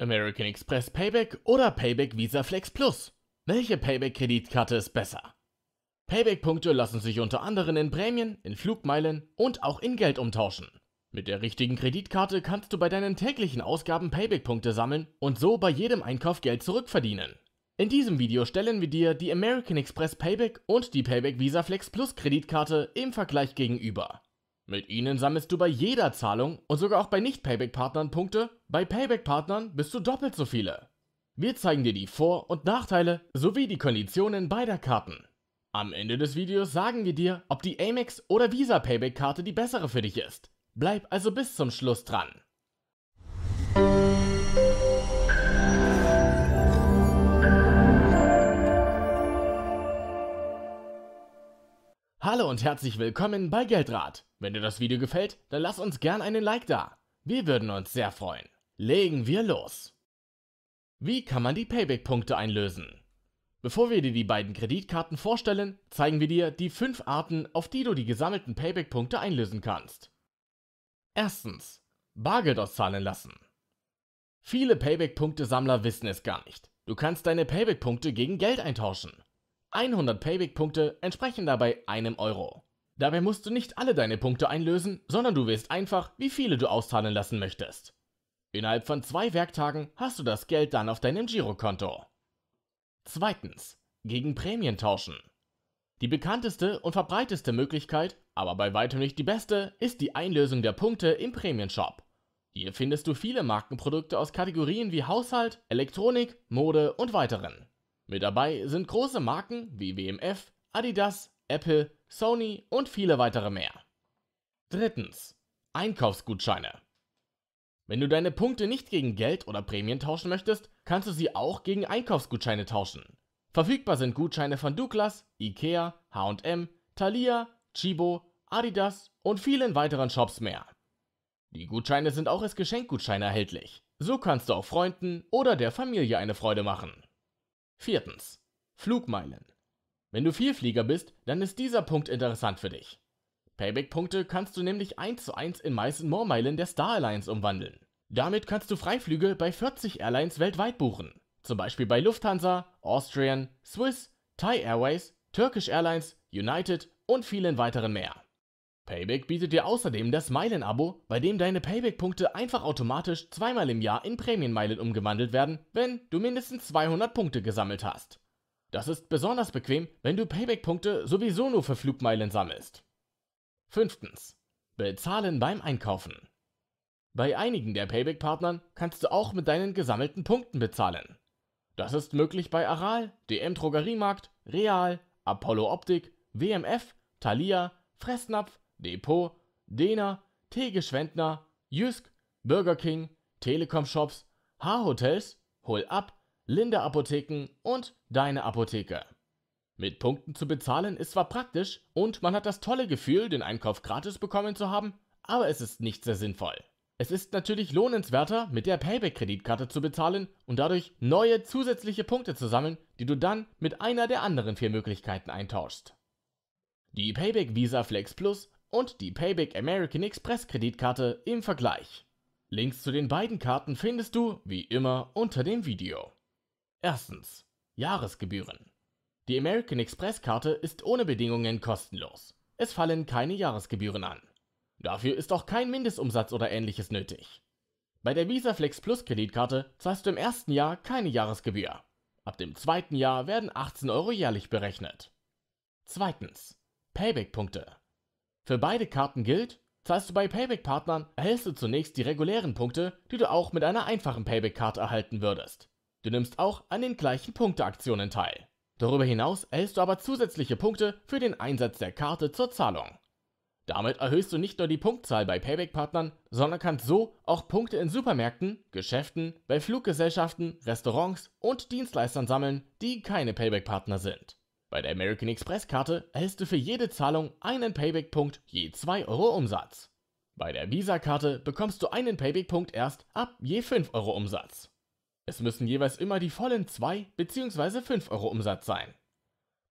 American Express Payback oder Payback Visa Flex Plus? Welche Payback-Kreditkarte ist besser? Payback-Punkte lassen sich unter anderem in Prämien, in Flugmeilen und auch in Geld umtauschen. Mit der richtigen Kreditkarte kannst du bei deinen täglichen Ausgaben Payback-Punkte sammeln und so bei jedem Einkauf Geld zurückverdienen. In diesem Video stellen wir dir die American Express Payback und die Payback Visa Flex Plus Kreditkarte im Vergleich gegenüber. Mit ihnen sammelst du bei jeder Zahlung und sogar auch bei Nicht-Payback-Partnern Punkte, bei Payback-Partnern bist du doppelt so viele. Wir zeigen dir die Vor- und Nachteile sowie die Konditionen beider Karten. Am Ende des Videos sagen wir dir, ob die Amex oder Visa Payback-Karte die bessere für dich ist. Bleib also bis zum Schluss dran. Hallo und herzlich willkommen bei Geldrat. Wenn dir das Video gefällt, dann lass uns gern einen Like da. Wir würden uns sehr freuen. Legen wir los! Wie kann man die Payback-Punkte einlösen? Bevor wir dir die beiden Kreditkarten vorstellen, zeigen wir dir die fünf Arten, auf die du die gesammelten Payback-Punkte einlösen kannst. Erstens. Bargeld auszahlen lassen. Viele Payback-Punkte-Sammler wissen es gar nicht. Du kannst deine Payback-Punkte gegen Geld eintauschen. 100 Payback-Punkte entsprechen dabei einem Euro. Dabei musst du nicht alle deine Punkte einlösen, sondern du wählst einfach, wie viele du auszahlen lassen möchtest. Innerhalb von zwei Werktagen hast du das Geld dann auf deinem Girokonto. Zweitens. Gegen Prämien tauschen. Die bekannteste und verbreiteste Möglichkeit, aber bei weitem nicht die beste, ist die Einlösung der Punkte im Prämienshop. Hier findest du viele Markenprodukte aus Kategorien wie Haushalt, Elektronik, Mode und weiteren. Mit dabei sind große Marken wie WMF, Adidas, Apple, Sony und viele weitere mehr. Drittens. Einkaufsgutscheine. Wenn du deine Punkte nicht gegen Geld oder Prämien tauschen möchtest, kannst du sie auch gegen Einkaufsgutscheine tauschen. Verfügbar sind Gutscheine von Douglas, Ikea, H&M, Thalia, Chibo, Adidas und vielen weiteren Shops mehr. Die Gutscheine sind auch als Geschenkgutscheine erhältlich. So kannst du auch Freunden oder der Familie eine Freude machen. Viertens. Flugmeilen. Wenn du Vielflieger bist, dann ist dieser Punkt interessant für dich. Payback-Punkte kannst du nämlich 1 zu 1 in meisten Moormeilen der Star Alliance umwandeln. Damit kannst du Freiflüge bei 40 Airlines weltweit buchen, zum Beispiel bei Lufthansa, Austrian, Swiss, Thai Airways, Turkish Airlines, United und vielen weiteren mehr. Payback bietet dir außerdem das Meilen-Abo, bei dem deine Payback-Punkte einfach automatisch zweimal im Jahr in Prämienmeilen umgewandelt werden, wenn du mindestens 200 Punkte gesammelt hast. Das ist besonders bequem, wenn du Payback-Punkte sowieso nur für Flugmeilen sammelst. 5. Bezahlen beim Einkaufen. Bei einigen der Payback-Partnern kannst du auch mit deinen gesammelten Punkten bezahlen. Das ist möglich bei Aral, DM Drogeriemarkt, Real, Apollo Optik, WMF, Thalia, Fressnapf, Depot, Dena, Teegeschwendner, Jysk, Burger King, Telekom Shops, H-Hotels, Hol ab, Linde Apotheken und Deine Apotheke. Mit Punkten zu bezahlen ist zwar praktisch und man hat das tolle Gefühl, den Einkauf gratis bekommen zu haben, aber es ist nicht sehr sinnvoll. Es ist natürlich lohnenswerter, mit der Payback-Kreditkarte zu bezahlen und dadurch neue zusätzliche Punkte zu sammeln, die du dann mit einer der anderen vier Möglichkeiten eintauschst. Die Payback Visa Flex Plus und die Payback American Express Kreditkarte im Vergleich. Links zu den beiden Karten findest du, wie immer, unter dem Video. Erstens. Jahresgebühren. Die American Express-Karte ist ohne Bedingungen kostenlos. Es fallen keine Jahresgebühren an. Dafür ist auch kein Mindestumsatz oder ähnliches nötig. Bei der Visa Flex Plus Kreditkarte zahlst du im ersten Jahr keine Jahresgebühr. Ab dem zweiten Jahr werden 18 Euro jährlich berechnet. Zweitens. Payback-Punkte. Für beide Karten gilt, zahlst du bei Payback-Partnern, erhältst du zunächst die regulären Punkte, die du auch mit einer einfachen Payback-Karte erhalten würdest. Du nimmst auch an den gleichen Punkteaktionen teil. Darüber hinaus erhältst du aber zusätzliche Punkte für den Einsatz der Karte zur Zahlung. Damit erhöhst du nicht nur die Punktzahl bei Payback-Partnern, sondern kannst so auch Punkte in Supermärkten, Geschäften, bei Fluggesellschaften, Restaurants und Dienstleistern sammeln, die keine Payback-Partner sind. Bei der American Express-Karte erhältst du für jede Zahlung einen Payback-Punkt je 2 Euro Umsatz. Bei der Visa-Karte bekommst du einen Payback-Punkt erst ab je 5 Euro Umsatz. Es müssen jeweils immer die vollen 2 bzw. 5 Euro Umsatz sein.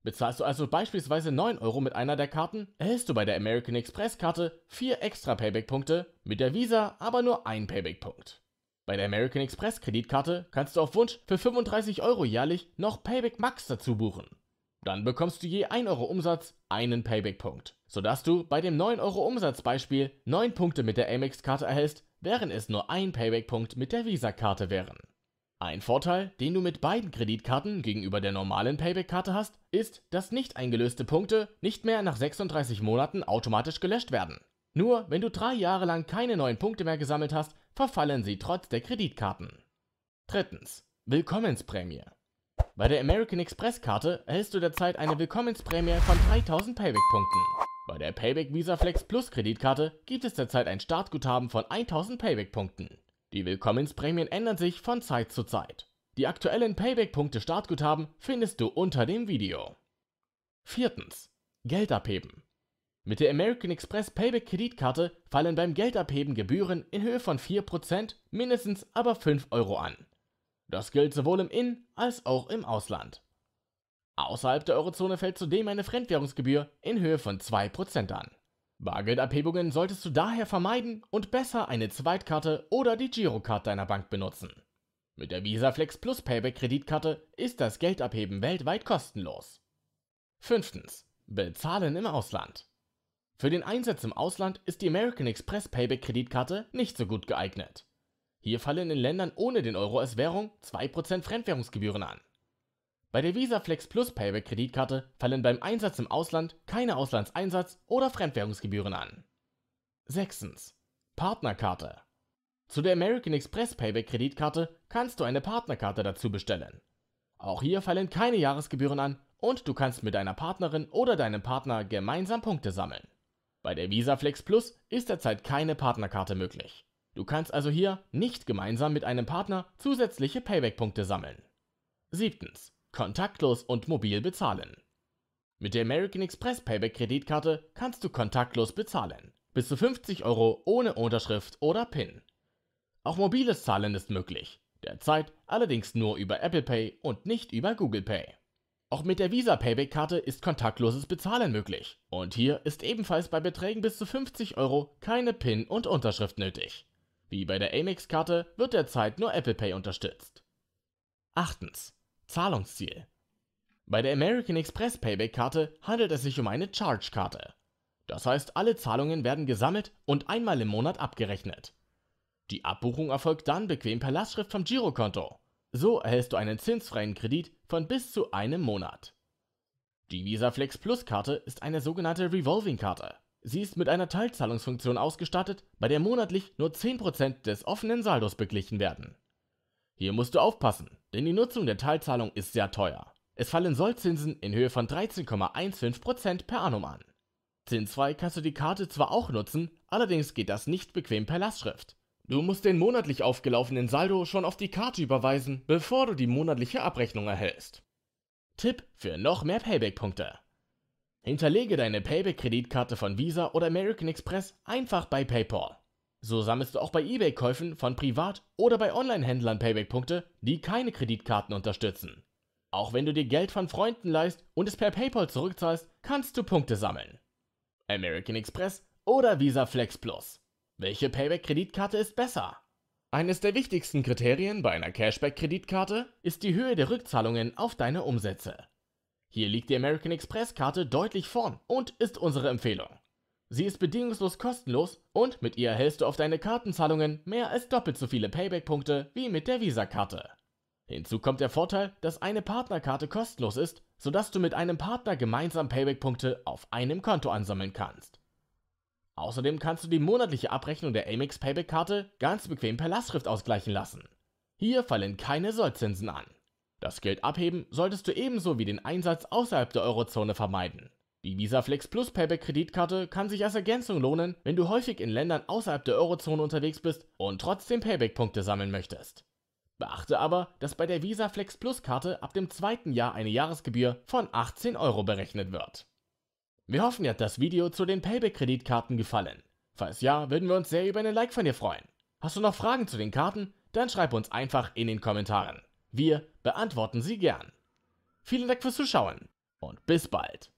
Bezahlst du also beispielsweise 9 Euro mit einer der Karten, erhältst du bei der American Express Karte 4 extra Payback-Punkte, mit der Visa aber nur ein Payback-Punkt. Bei der American Express Kreditkarte kannst du auf Wunsch für 35 Euro jährlich noch Payback Max dazu buchen. Dann bekommst du je 1 Euro Umsatz einen Payback-Punkt, sodass du bei dem 9 Euro Umsatzbeispiel 9 Punkte mit der Amex-Karte erhältst, während es nur ein Payback-Punkt mit der Visa-Karte wären. Ein Vorteil, den du mit beiden Kreditkarten gegenüber der normalen Payback-Karte hast, ist, dass nicht eingelöste Punkte nicht mehr nach 36 Monaten automatisch gelöscht werden. Nur wenn du drei Jahre lang keine neuen Punkte mehr gesammelt hast, verfallen sie trotz der Kreditkarten. Drittens. Willkommensprämie. Bei der American Express Karte erhältst du derzeit eine Willkommensprämie von 3000 Payback-Punkten. Bei der Payback Visa Flex Plus Kreditkarte gibt es derzeit ein Startguthaben von 1000 Payback-Punkten. Die Willkommensprämien ändern sich von Zeit zu Zeit. Die aktuellen Payback-Punkte Startguthaben findest du unter dem Video. Viertens. Geld abheben. Mit der American Express Payback Kreditkarte fallen beim Geldabheben Gebühren in Höhe von 4%, mindestens aber 5 Euro an. Das gilt sowohl im In- als auch im Ausland. Außerhalb der Eurozone fällt zudem eine Fremdwährungsgebühr in Höhe von 2% an. Bargeldabhebungen solltest du daher vermeiden und besser eine Zweitkarte oder die Girocard deiner Bank benutzen. Mit der Visa Flex Plus Payback Kreditkarte ist das Geldabheben weltweit kostenlos. 5. Bezahlen im Ausland. Für den Einsatz im Ausland ist die American Express Payback Kreditkarte nicht so gut geeignet. Hier fallen in Ländern ohne den Euro als Währung 2% Fremdwährungsgebühren an. Bei der Visa Flex Plus Payback Kreditkarte fallen beim Einsatz im Ausland keine Auslandseinsatz- oder Fremdwährungsgebühren an. 6. Partnerkarte Zu der American Express Payback Kreditkarte kannst du eine Partnerkarte dazu bestellen. Auch hier fallen keine Jahresgebühren an und du kannst mit deiner Partnerin oder deinem Partner gemeinsam Punkte sammeln. Bei der Visa Flex Plus ist derzeit keine Partnerkarte möglich. Du kannst also hier nicht gemeinsam mit einem Partner zusätzliche Payback-Punkte sammeln. 7. Kontaktlos und mobil bezahlen. Mit der American Express Payback Kreditkarte kannst du kontaktlos bezahlen. Bis zu 50 Euro ohne Unterschrift oder PIN. Auch mobiles Zahlen ist möglich. Derzeit allerdings nur über Apple Pay und nicht über Google Pay. Auch mit der Visa Payback Karte ist kontaktloses Bezahlen möglich. Und hier ist ebenfalls bei Beträgen bis zu 50 Euro keine PIN und Unterschrift nötig. Wie bei der Amex Karte wird derzeit nur Apple Pay unterstützt. Achtens. Zahlungsziel. Bei der American Express Payback-Karte handelt es sich um eine Charge-Karte. Das heißt, alle Zahlungen werden gesammelt und einmal im Monat abgerechnet. Die Abbuchung erfolgt dann bequem per Lastschrift vom Girokonto. So erhältst du einen zinsfreien Kredit von bis zu einem Monat. Die Visa Flex Plus Karte ist eine sogenannte Revolving-Karte. Sie ist mit einer Teilzahlungsfunktion ausgestattet, bei der monatlich nur 10% des offenen Saldos beglichen werden. Hier musst du aufpassen, denn die Nutzung der Teilzahlung ist sehr teuer. Es fallen Sollzinsen in Höhe von 13,15% per annum an. Zinsfrei kannst du die Karte zwar auch nutzen, allerdings geht das nicht bequem per Lastschrift. Du musst den monatlich aufgelaufenen Saldo schon auf die Karte überweisen, bevor du die monatliche Abrechnung erhältst. Tipp für noch mehr Payback-Punkte. Hinterlege deine Payback-Kreditkarte von Visa oder American Express einfach bei PayPal. So sammelst du auch bei eBay-Käufen von Privat- oder bei Online-Händlern Payback-Punkte, die keine Kreditkarten unterstützen. Auch wenn du dir Geld von Freunden leist und es per PayPal zurückzahlst, kannst du Punkte sammeln. American Express oder Visa Flex Plus. Welche Payback-Kreditkarte ist besser? Eines der wichtigsten Kriterien bei einer Cashback-Kreditkarte ist die Höhe der Rückzahlungen auf deine Umsätze. Hier liegt die American Express-Karte deutlich vorn und ist unsere Empfehlung. Sie ist bedingungslos kostenlos und mit ihr erhältst du auf deine Kartenzahlungen mehr als doppelt so viele Payback-Punkte wie mit der Visa-Karte. Hinzu kommt der Vorteil, dass eine Partnerkarte kostenlos ist, sodass du mit einem Partner gemeinsam Payback-Punkte auf einem Konto ansammeln kannst. Außerdem kannst du die monatliche Abrechnung der Amex Payback-Karte ganz bequem per Lastschrift ausgleichen lassen. Hier fallen keine Sollzinsen an. Das Geld abheben solltest du ebenso wie den Einsatz außerhalb der Eurozone vermeiden. Die Visa Flex Plus Payback Kreditkarte kann sich als Ergänzung lohnen, wenn du häufig in Ländern außerhalb der Eurozone unterwegs bist und trotzdem Payback-Punkte sammeln möchtest. Beachte aber, dass bei der Visa Flex Plus Karte ab dem zweiten Jahr eine Jahresgebühr von 18 Euro berechnet wird. Wir hoffen, dir hat das Video zu den Payback-Kreditkarten gefallen. Falls ja, würden wir uns sehr über einen Like von dir freuen. Hast du noch Fragen zu den Karten? Dann schreib uns einfach in den Kommentaren. Wir beantworten sie gern. Vielen Dank fürs Zuschauen und bis bald.